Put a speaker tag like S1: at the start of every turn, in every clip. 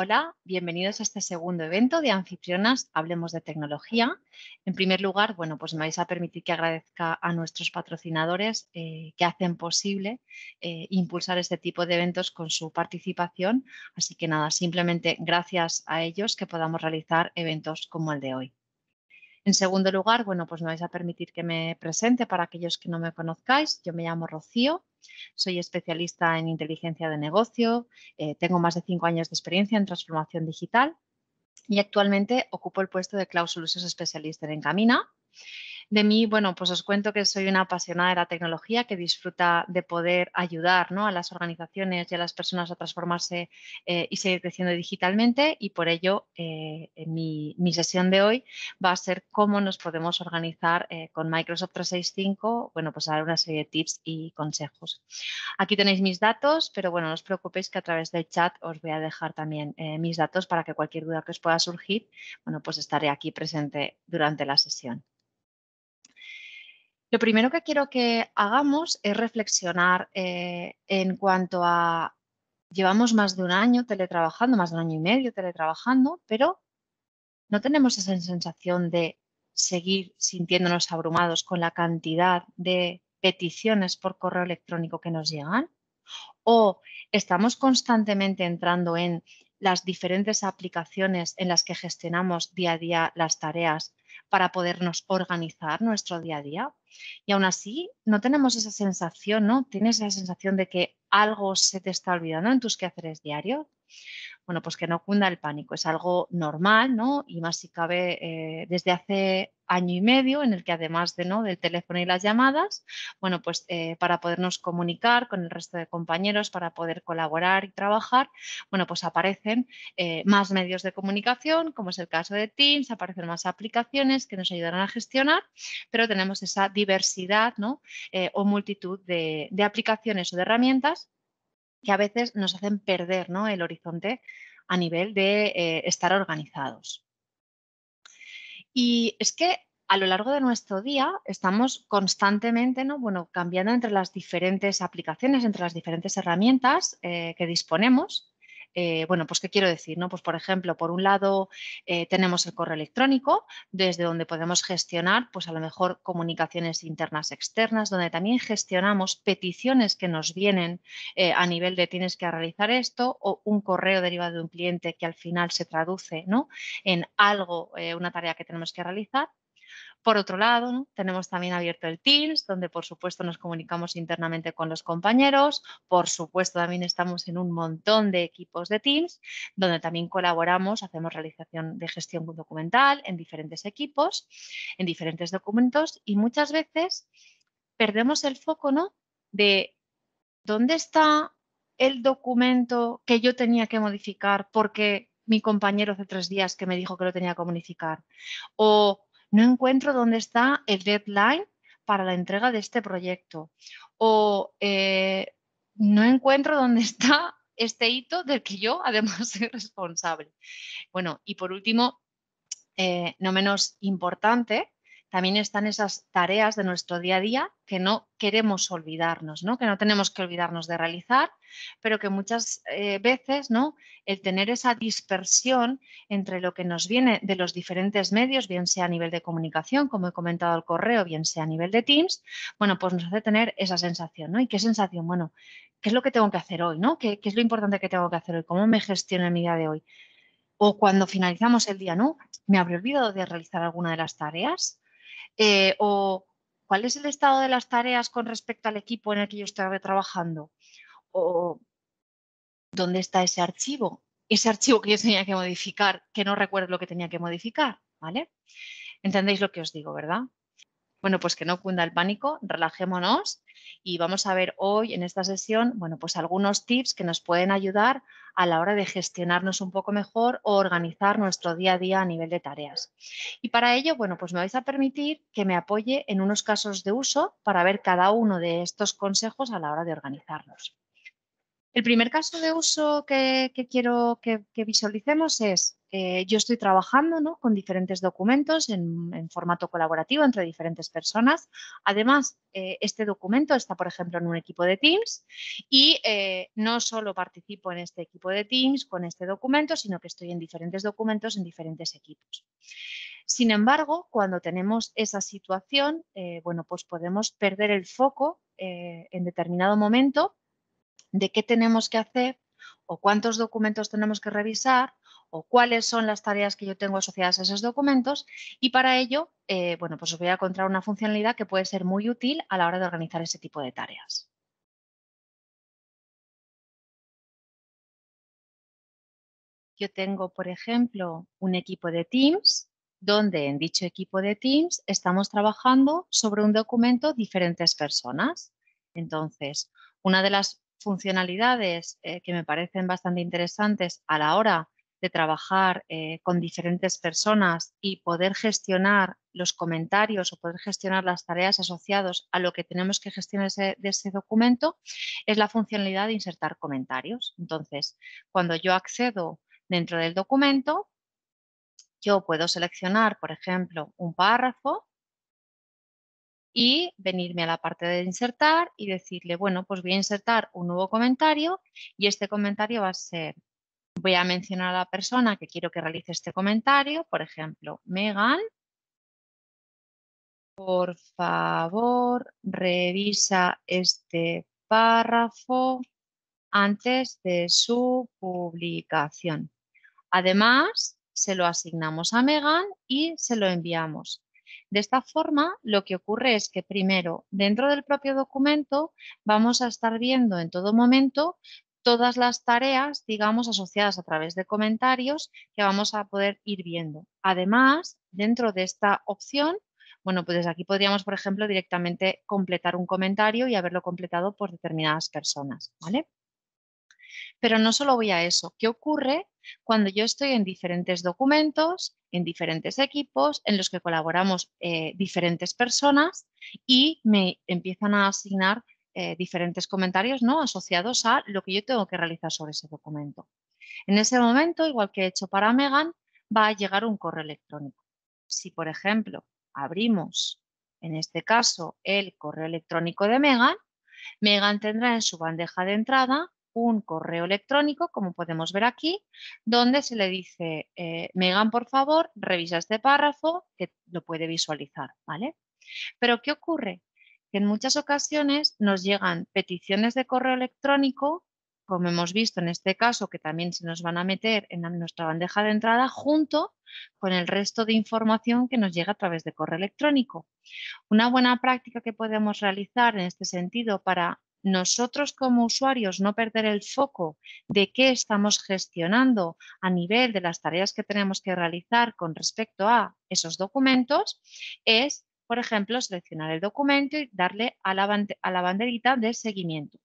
S1: Hola, bienvenidos a este segundo evento de anfitrionas Hablemos de Tecnología. En primer lugar, bueno, pues me vais a permitir que agradezca a nuestros patrocinadores eh, que hacen posible eh, impulsar este tipo de eventos con su participación. Así que nada, simplemente gracias a ellos que podamos realizar eventos como el de hoy. En segundo lugar, bueno, pues me vais a permitir que me presente para aquellos que no me conozcáis. Yo me llamo Rocío, soy especialista en inteligencia de negocio, eh, tengo más de cinco años de experiencia en transformación digital y actualmente ocupo el puesto de Cloud Solutions Specialist en Encamina. De mí, bueno, pues os cuento que soy una apasionada de la tecnología que disfruta de poder ayudar a las organizaciones y a las personas a transformarse eh, y seguir creciendo digitalmente y por ello eh, mi, sesión de hoy va a ser cómo nos podemos organizar eh, con Microsoft 365, bueno, pues dar una serie de tips y consejos. Aquí tenéis mis datos, pero bueno, no os preocupéis que a través del chat os voy a dejar también mis datos para que cualquier duda que os pueda surgir, bueno, pues estaré aquí presente durante la sesión. Lo primero que quiero que hagamos es reflexionar eh, en cuanto a, llevamos más de un año teletrabajando, más de un año y medio teletrabajando, pero no tenemos esa sensación de seguir sintiéndonos abrumados con la cantidad de peticiones por correo electrónico que nos llegan. O estamos constantemente entrando en las diferentes aplicaciones en las que gestionamos día a día las tareas para podernos organizar nuestro día a día, y aún así, no tenemos esa sensación, ¿no? Tienes esa sensación de que algo se te está olvidando en tus quehaceres diarios. Bueno, pues que no cunda el pánico, es algo normal, ¿no? Y más si cabe eh, desde hace año y medio, en el que además de, ¿no? del teléfono y las llamadas, bueno, pues eh, para podernos comunicar con el resto de compañeros, para poder colaborar y trabajar, bueno, pues aparecen eh, más medios de comunicación, como es el caso de Teams, aparecen más aplicaciones que nos ayudarán a gestionar, pero tenemos esa diversidad eh, o multitud de, aplicaciones o de herramientas que a veces nos hacen perder ¿no? el horizonte a nivel de estar organizados. Y es que a lo largo de nuestro día estamos constantemente cambiando entre las diferentes aplicaciones, entre las diferentes herramientas eh, que disponemos eh, bueno, pues ¿qué quiero decir? No? Pues por ejemplo, por un lado eh, tenemos el correo electrónico, desde donde podemos gestionar, pues a lo mejor comunicaciones internas, externas, donde también gestionamos peticiones que nos vienen eh, a nivel de tienes que realizar esto o un correo derivado de un cliente que al final se traduce ¿no? en algo, una tarea que tenemos que realizar. Por otro lado, tenemos también abierto el Teams, donde por supuesto nos comunicamos internamente con los compañeros, por supuesto también estamos en un montón de equipos de Teams, donde también colaboramos, hacemos realización de gestión documental en diferentes equipos, en diferentes documentos y muchas veces perdemos el foco ¿no? de dónde está el documento que yo tenía que modificar porque mi compañero hace tres días que me dijo que lo tenía que modificar. O no encuentro dónde está el deadline para la entrega de este proyecto o eh, no encuentro dónde está este hito del que yo además soy responsable. Bueno, y por último, eh, no menos importante, también están esas tareas de nuestro día a día que no queremos olvidarnos, ¿no? que no tenemos que olvidarnos de realizar, pero que muchas eh, veces ¿no? el tener esa dispersión entre lo que nos viene de los diferentes medios, bien sea a nivel de comunicación, como he comentado el correo, bien sea a nivel de Teams, bueno, pues nos hace tener esa sensación. ¿no? ¿Y qué sensación? Bueno, ¿qué es lo que tengo que hacer hoy? ¿no? ¿Qué, es lo importante que tengo que hacer hoy? ¿Cómo me gestiono mi día de hoy? O cuando finalizamos el día, ¿no? ¿Me habré olvidado de realizar alguna de las tareas? Eh, o cuál es el estado de las tareas con respecto al equipo en el que yo estaba trabajando. O dónde está ese archivo. Ese archivo que yo tenía que modificar, que no recuerdo lo que tenía que modificar. ¿Vale? Entendéis lo que os digo, ¿verdad? Bueno, pues que no cunda el pánico, relajémonos y vamos a ver hoy en esta sesión, bueno, pues algunos tips que nos pueden ayudar a la hora de gestionarnos un poco mejor o organizar nuestro día a día a nivel de tareas. Y para ello, bueno, pues me vais a permitir que me apoye en unos casos de uso para ver cada uno de estos consejos a la hora de organizarlos. El primer caso de uso que, quiero que visualicemos es eh, yo estoy trabajando con diferentes documentos en, formato colaborativo entre diferentes personas. Además, eh, este documento está, por ejemplo, en un equipo de Teams y eh, no solo participo en este equipo de Teams con este documento, sino que estoy en diferentes documentos en diferentes equipos. Sin embargo, cuando tenemos esa situación, bueno, pues podemos perder el foco en determinado momento de qué tenemos que hacer o cuántos documentos tenemos que revisar o cuáles son las tareas que yo tengo asociadas a esos documentos y para ello, eh, bueno, pues os voy a encontrar una funcionalidad que puede ser muy útil a la hora de organizar ese tipo de tareas. Yo tengo, por ejemplo, un equipo de Teams donde en dicho equipo de Teams estamos trabajando sobre un documento diferentes personas. Entonces, una de las funcionalidades eh, que me parecen bastante interesantes a la hora de trabajar eh, con diferentes personas y poder gestionar los comentarios o poder gestionar las tareas asociadas a lo que tenemos que gestionar de ese documento es la funcionalidad de insertar comentarios. Entonces, cuando yo accedo dentro del documento, yo puedo seleccionar, por ejemplo, un párrafo y venirme a la parte de insertar y decirle, bueno, pues voy a insertar un nuevo comentario y este comentario va a ser Voy a mencionar a la persona que quiero que realice este comentario, por ejemplo, Megan. Por favor, revisa este párrafo antes de su publicación. Además, se lo asignamos a Megan y se lo enviamos. De esta forma, lo que ocurre es que primero, dentro del propio documento, vamos a estar viendo en todo momento todas las tareas, digamos, asociadas a través de comentarios que vamos a poder ir viendo. Además, dentro de esta opción, bueno, pues aquí podríamos, por ejemplo, directamente completar un comentario y haberlo completado por determinadas personas, ¿vale? Pero no solo voy a eso, ¿qué ocurre cuando yo estoy en diferentes documentos, en diferentes equipos, en los que colaboramos eh, diferentes personas y me empiezan a asignar eh, diferentes comentarios ¿no? asociados a lo que yo tengo que realizar sobre ese documento. En ese momento, igual que he hecho para Megan, va a llegar un correo electrónico. Si, por ejemplo, abrimos, en este caso, el correo electrónico de Megan, Megan tendrá en su bandeja de entrada un correo electrónico, como podemos ver aquí, donde se le dice, eh, Megan, por favor, revisa este párrafo, que lo puede visualizar, ¿vale? Pero, ¿qué ocurre? que en muchas ocasiones nos llegan peticiones de correo electrónico, como hemos visto en este caso, que también se nos van a meter en nuestra bandeja de entrada junto con el resto de información que nos llega a través de correo electrónico. Una buena práctica que podemos realizar en este sentido para nosotros como usuarios no perder el foco de qué estamos gestionando a nivel de las tareas que tenemos que realizar con respecto a esos documentos es por ejemplo, seleccionar el documento y darle a la, banderita de seguimiento.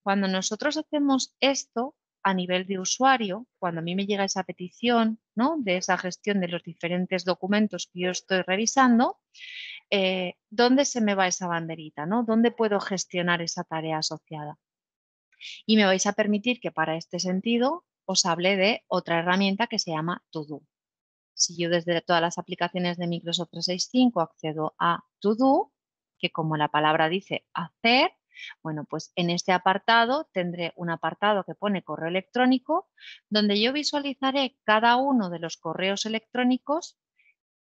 S1: Cuando nosotros hacemos esto a nivel de usuario, cuando a mí me llega esa petición ¿no? de esa gestión de los diferentes documentos que yo estoy revisando, eh, ¿dónde se me va esa banderita? ¿Dónde puedo gestionar esa tarea asociada? Y me vais a permitir que para este sentido os hable de otra herramienta que se llama Todo. Si yo desde todas las aplicaciones de Microsoft 365 accedo a To Do, que como la palabra dice hacer, bueno, pues en este apartado tendré un apartado que pone correo electrónico, donde yo visualizaré cada uno de los correos electrónicos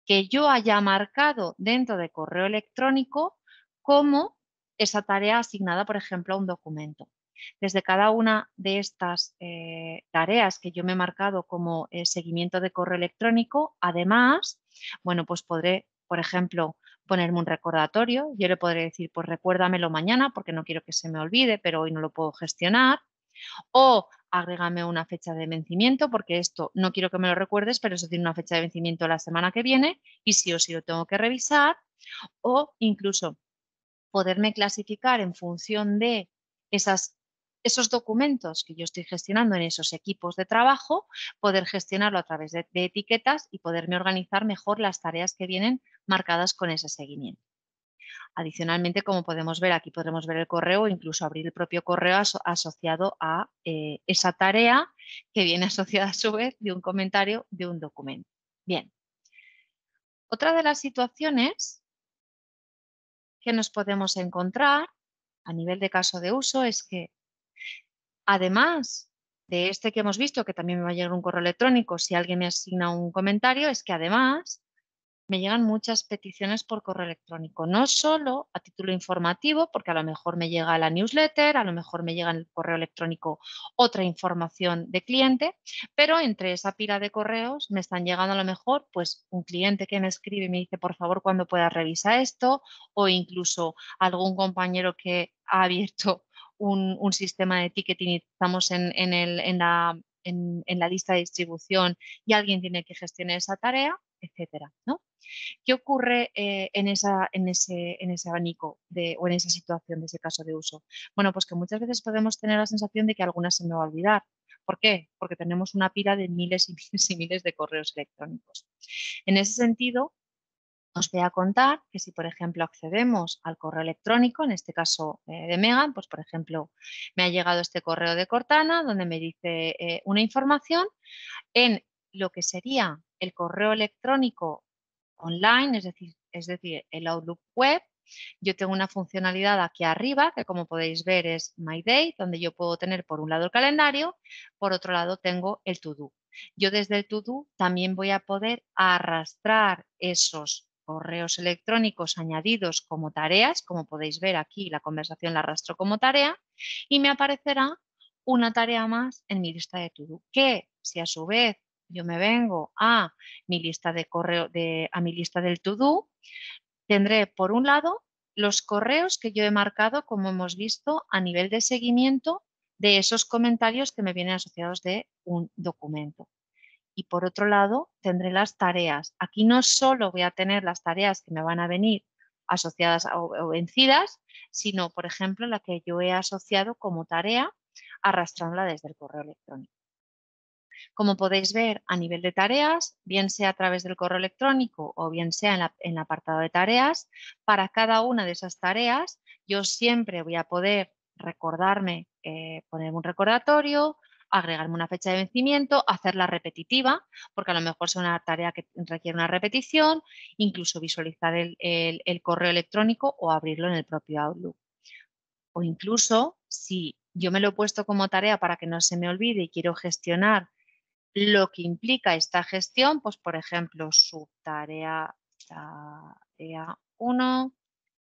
S1: que yo haya marcado dentro de correo electrónico como esa tarea asignada, por ejemplo, a un documento. Desde cada una de estas eh, tareas que yo me he marcado como seguimiento de correo electrónico, además, bueno, pues podré, por ejemplo, ponerme un recordatorio. Yo le podré decir, pues recuérdamelo mañana porque no quiero que se me olvide, pero hoy no lo puedo gestionar. O agrégame una fecha de vencimiento, porque esto no quiero que me lo recuerdes, pero eso tiene una fecha de vencimiento la semana que viene y sí o sí lo tengo que revisar. O incluso poderme clasificar en función de esas esos documentos que yo estoy gestionando en esos equipos de trabajo, poder gestionarlo a través de, etiquetas y poderme organizar mejor las tareas que vienen marcadas con ese seguimiento. Adicionalmente, como podemos ver, aquí podremos ver el correo o incluso abrir el propio correo asociado a eh, esa tarea que viene asociada a su vez de un comentario de un documento. Bien. Otra de las situaciones que nos podemos encontrar a nivel de caso de uso es que Además de este que hemos visto, que también me va a llegar un correo electrónico si alguien me asigna un comentario, es que además me llegan muchas peticiones por correo electrónico, no solo a título informativo, porque a lo mejor me llega la newsletter, a lo mejor me llega en el correo electrónico otra información de cliente, pero entre esa pila de correos me están llegando a lo mejor pues un cliente que me escribe y me dice, por favor, cuando pueda revisar esto, o incluso algún compañero que ha abierto un, sistema de ticketing estamos en, la, lista de distribución y alguien tiene que gestionar esa tarea, etcétera. ¿no? ¿Qué ocurre eh, en, esa, ese, abanico o en esa situación de ese caso de uso? Bueno, pues que muchas veces podemos tener la sensación de que alguna se me va a olvidar. ¿Por qué? Porque tenemos una pila de miles y miles y miles de correos electrónicos. En ese sentido, os voy a contar que si, por ejemplo, accedemos al correo electrónico, en este caso eh, de Megan, pues, por ejemplo, me ha llegado este correo de Cortana donde me dice eh, una información en lo que sería el correo electrónico online, es decir, es decir, el Outlook web, yo tengo una funcionalidad aquí arriba, que como podéis ver es My Day, donde yo puedo tener por un lado el calendario, por otro lado tengo el To Do. Yo desde el To Do también voy a poder arrastrar esos correos electrónicos añadidos como tareas, como podéis ver aquí, la conversación la arrastro como tarea, y me aparecerá una tarea más en mi lista de todo. que si a su vez yo me vengo a mi lista de correo, de, a mi lista del todo, tendré por un lado los correos que yo he marcado, como hemos visto, a nivel de seguimiento de esos comentarios que me vienen asociados de un documento y por otro lado tendré las tareas. Aquí no solo voy a tener las tareas que me van a venir asociadas o vencidas, sino, por ejemplo, la que yo he asociado como tarea arrastrándola desde el correo electrónico. Como podéis ver a nivel de tareas, bien sea a través del correo electrónico o bien sea en, el apartado de tareas, para cada una de esas tareas yo siempre voy a poder recordarme, eh, poner un recordatorio, agregarme una fecha de vencimiento, hacerla repetitiva, porque a lo mejor es una tarea que requiere una repetición, incluso visualizar el, correo electrónico o abrirlo en el propio Outlook. O incluso, si yo me lo he puesto como tarea para que no se me olvide y quiero gestionar lo que implica esta gestión, pues por ejemplo, subtarea tarea 1,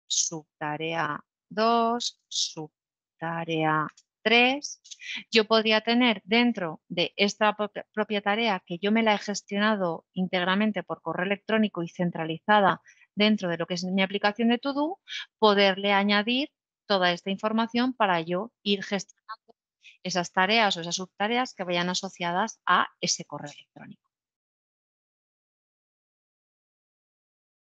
S1: subtarea 2, subtarea tres, yo podría tener dentro de esta propia tarea que yo me la he gestionado íntegramente por correo electrónico y centralizada dentro de lo que es mi aplicación de Todo, poderle añadir toda esta información para yo ir gestionando esas tareas o esas subtareas que vayan asociadas a ese correo electrónico.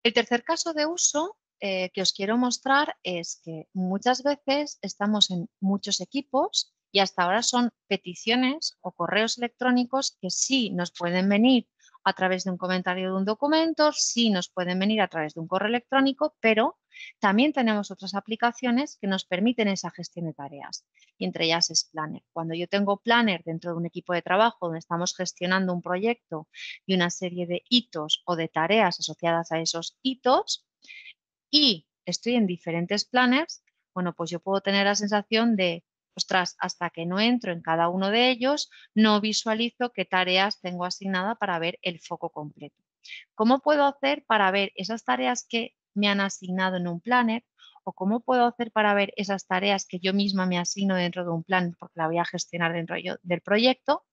S1: El tercer caso de uso eh, que os quiero mostrar es que muchas veces estamos en muchos equipos y hasta ahora son peticiones o correos electrónicos que sí nos pueden venir a través de un comentario de un documento, sí nos pueden venir a través de un correo electrónico, pero también tenemos otras aplicaciones que nos permiten esa gestión de tareas y entre ellas es Planner. Cuando yo tengo Planner dentro de un equipo de trabajo donde estamos gestionando un proyecto y una serie de hitos o de tareas asociadas a esos hitos, y estoy en diferentes planners, bueno, pues yo puedo tener la sensación de, ostras, hasta que no entro en cada uno de ellos, no visualizo qué tareas tengo asignada para ver el foco completo. ¿Cómo puedo hacer para ver esas tareas que me han asignado en un planner? ¿O cómo puedo hacer para ver esas tareas que yo misma me asigno dentro de un plan porque la voy a gestionar dentro del proyecto?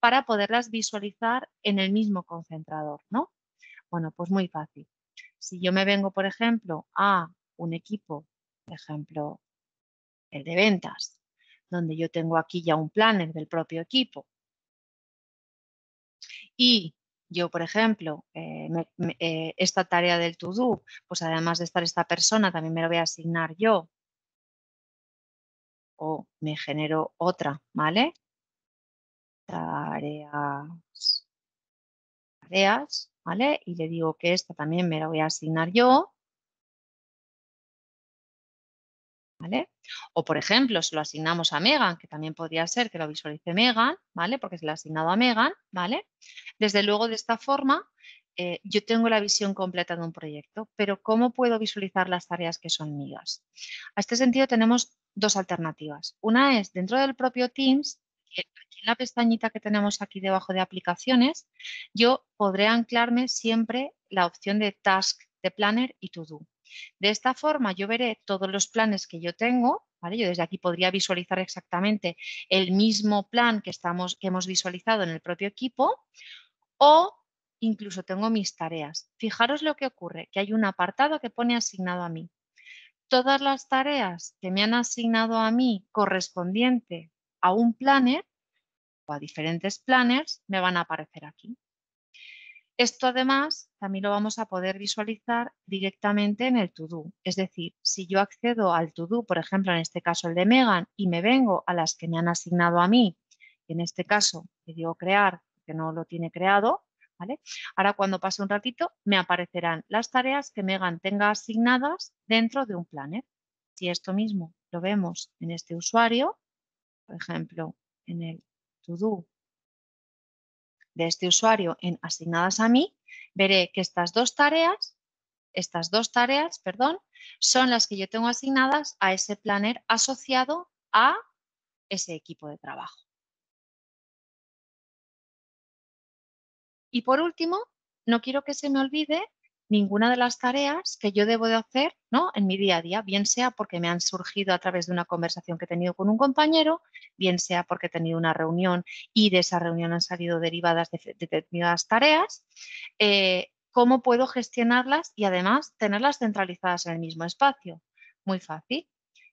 S1: para poderlas visualizar en el mismo concentrador, ¿no? Bueno, pues muy fácil. Si yo me vengo, por ejemplo, a un equipo, por ejemplo, el eh, de ventas, donde yo tengo aquí ya un planner del propio equipo, y yo, por ejemplo, eh, eh, esta tarea del to-do, pues además de estar esta persona, también me lo voy a asignar yo. O me genero otra, ¿vale? Tareas ¿vale? Y le digo que esta también me la voy a asignar yo. O por ejemplo, si lo asignamos a Megan, que también podría ser que lo visualice Megan, ¿vale? Porque se le ha asignado a Megan, ¿vale? Desde luego, de esta forma, eh, yo tengo la visión completa de un proyecto, pero ¿cómo puedo visualizar las tareas que son mías? A este sentido tenemos dos alternativas. Una es dentro del propio Teams, en la pestañita que tenemos aquí debajo de aplicaciones, yo podré anclarme siempre la opción de Task, de Planner y To Do. De esta forma yo veré todos los planes que yo tengo, Yo desde aquí podría visualizar exactamente el mismo plan que, estamos, que hemos visualizado en el propio equipo o incluso tengo mis tareas. Fijaros lo que ocurre, que hay un apartado que pone asignado a mí. Todas las tareas que me han asignado a mí correspondiente a un planner a diferentes planners, me van a aparecer aquí. Esto además también lo vamos a poder visualizar directamente en el to-do. Es decir, si yo accedo al to-do, por ejemplo, en este caso el de Megan, y me vengo a las que me han asignado a mí, en este caso le digo crear, que no lo tiene creado, ¿vale? Ahora cuando pase un ratito me aparecerán las tareas que Megan tenga asignadas dentro de un planner. Si esto mismo lo vemos en este usuario, por ejemplo, en el de este usuario en asignadas a mí, veré que estas dos tareas, estas dos tareas, perdón, son las que yo tengo asignadas a ese planner asociado a ese equipo de trabajo. Y por último, no quiero que se me olvide ninguna de las tareas que yo debo de hacer ¿no? en mi día a día, bien sea porque me han surgido a través de una conversación que he tenido con un compañero, bien sea porque he tenido una reunión y de esa reunión han salido derivadas de determinadas tareas, eh, cómo puedo gestionarlas y además tenerlas centralizadas en el mismo espacio. Muy fácil.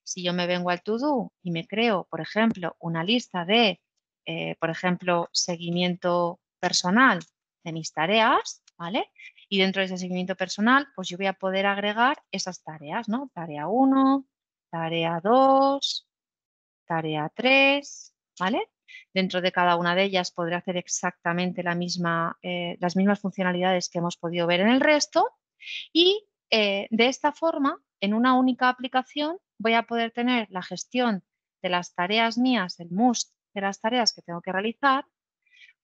S1: Si yo me vengo al to y me creo, por ejemplo, una lista de, eh, por ejemplo, seguimiento personal de mis tareas, ¿vale? Y dentro de ese seguimiento personal, pues yo voy a poder agregar esas tareas, ¿no? Tarea 1, tarea 2, tarea 3, ¿vale? Dentro de cada una de ellas podré hacer exactamente la misma, eh, las mismas funcionalidades que hemos podido ver en el resto y eh, de esta forma, en una única aplicación, voy a poder tener la gestión de las tareas mías, el MUST de las tareas que tengo que realizar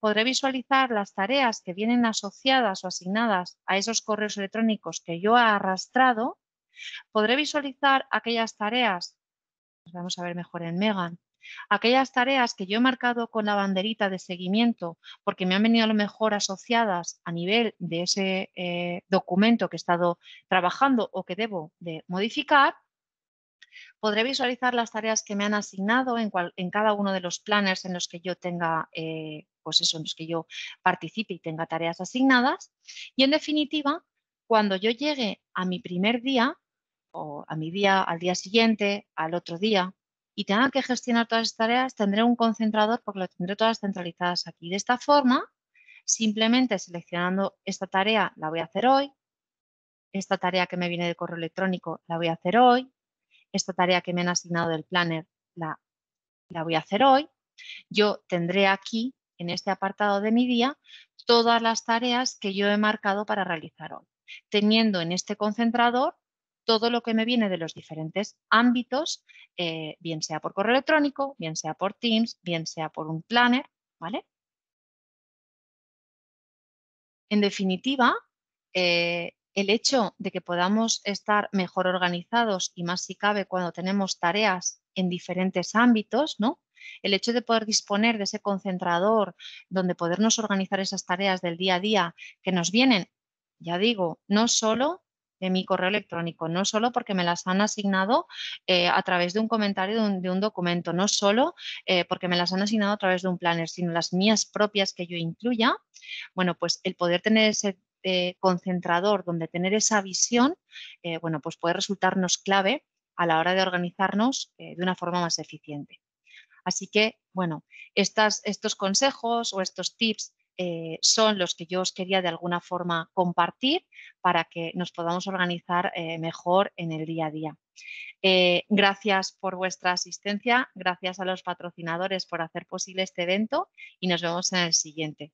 S1: podré visualizar las tareas que vienen asociadas o asignadas a esos correos electrónicos que yo he arrastrado, podré visualizar aquellas tareas, vamos a ver mejor en Megan, aquellas tareas que yo he marcado con la banderita de seguimiento porque me han venido a lo mejor asociadas a nivel de ese eh, documento que he estado trabajando o que debo de modificar, podré visualizar las tareas que me han asignado en, cada uno de los planners en los que yo tenga eh, pues eso, en los que yo participe y tenga tareas asignadas. Y en definitiva, cuando yo llegue a mi primer día, o a mi día, al día siguiente, al otro día, y tenga que gestionar todas las tareas, tendré un concentrador porque lo tendré todas centralizadas aquí. De esta forma, simplemente seleccionando esta tarea, la voy a hacer hoy, esta tarea que me viene de correo electrónico, la voy a hacer hoy, esta tarea que me han asignado del planner, la, la voy a hacer hoy. Yo tendré aquí en este apartado de mi día todas las tareas que yo he marcado para realizar hoy, teniendo en este concentrador todo lo que me viene de los diferentes ámbitos, eh, bien sea por correo electrónico, bien sea por Teams, bien sea por un planner, ¿vale? En definitiva, eh, el hecho de que podamos estar mejor organizados y más si cabe cuando tenemos tareas en diferentes ámbitos, ¿no? el hecho de poder disponer de ese concentrador donde podernos organizar esas tareas del día a día que nos vienen, ya digo, no solo de mi correo electrónico, no solo porque me las han asignado eh, a través de un comentario de un, documento, no solo eh, porque me las han asignado a través de un planner, sino las mías propias que yo incluya, bueno, pues el poder tener ese eh, concentrador donde tener esa visión, bueno, pues puede resultarnos clave a la hora de organizarnos de una forma más eficiente. Así que, bueno, estos consejos o estos tips eh, son los que yo os quería de alguna forma compartir para que nos podamos organizar eh, mejor en el día a día. Eh, gracias por vuestra asistencia, gracias a los patrocinadores por hacer posible este evento y nos vemos en el siguiente.